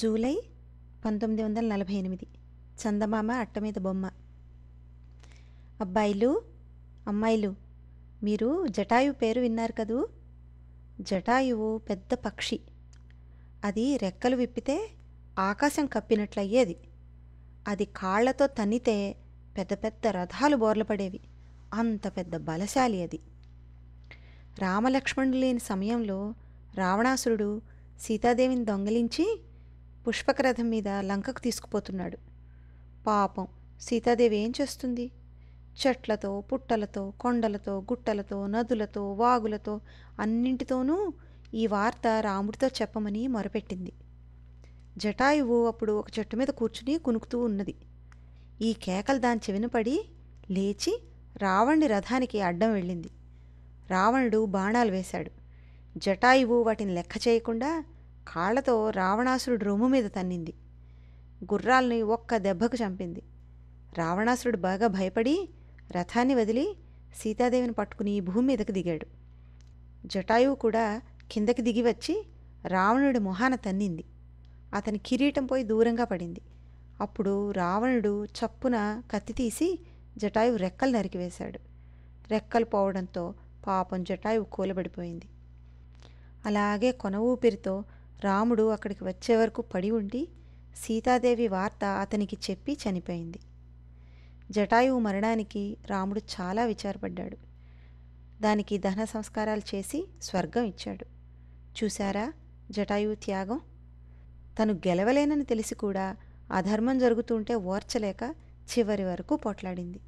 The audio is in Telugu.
జూలై పంతొమ్మిది వందల నలభై ఎనిమిది చందమామ అట్టమీద బొమ్మ అబ్బాయిలు అమ్మాయిలు మీరు జటాయు పేరు విన్నారు కదూ జటాయువు పెద్ద పక్షి అది రెక్కలు విప్పితే ఆకాశం కప్పినట్లయ్యేది అది కాళ్లతో తన్నితే పెద్ద పెద్ద రథాలు బోర్లు పడేవి అంత పెద్ద బలశాలి అది రామలక్ష్మణులు లేని సమయంలో రావణాసురుడు సీతాదేవిని దొంగిలించి పుష్పకరథం మీద లంకకు తీసుకుపోతున్నాడు పాపం సీతాదేవి ఏం చేస్తుంది చెట్లతో పుట్టలతో కొండలతో గుట్టలతో నదులతో వాగులతో అన్నింటితోనూ ఈ వార్త రాముడితో చెప్పమని మొరపెట్టింది జటాయువు అప్పుడు ఒక చెట్టు మీద కూర్చుని కునుకుతూ ఉన్నది ఈ కేకలు దాని చెవిన పడి లేచి రావణుడి రథానికి అడ్డం వెళ్ళింది రావణుడు బాణాలు వేశాడు జటాయువు వాటిని లెక్క చేయకుండా కాళ్లతో రావణాసురుడు రొమ్ము మీద తన్నింది గుర్రాల్ని ఒక్క దెబ్బకు చంపింది రావణాసురుడు బాగా భయపడి రథాన్ని వదిలి సీతాదేవిని పట్టుకుని భూమి మీదకు దిగాడు జటాయువు కూడా కిందకి దిగి వచ్చి రావణుడి మొహాన తన్నింది అతని కిరీటం పోయి దూరంగా పడింది అప్పుడు రావణుడు చప్పున కత్తి తీసి జటాయువు రెక్కలు నరికివేశాడు రెక్కలు పోవడంతో పాపం జటాయువు కూలబడిపోయింది అలాగే కొన ఊపిరితో రాముడు అక్కడికి వచ్చే వరకు పడి ఉండి సీతాదేవి వార్త అతనికి చెప్పి చనిపోయింది జటాయువు మరణానికి రాముడు చాలా విచారపడ్డాడు దానికి దహన సంస్కారాలు చేసి స్వర్గం ఇచ్చాడు చూశారా జటాయువు త్యాగం తను గెలవలేనని తెలిసి కూడా అధర్మం జరుగుతుంటే ఓర్చలేక చివరి వరకు పోట్లాడింది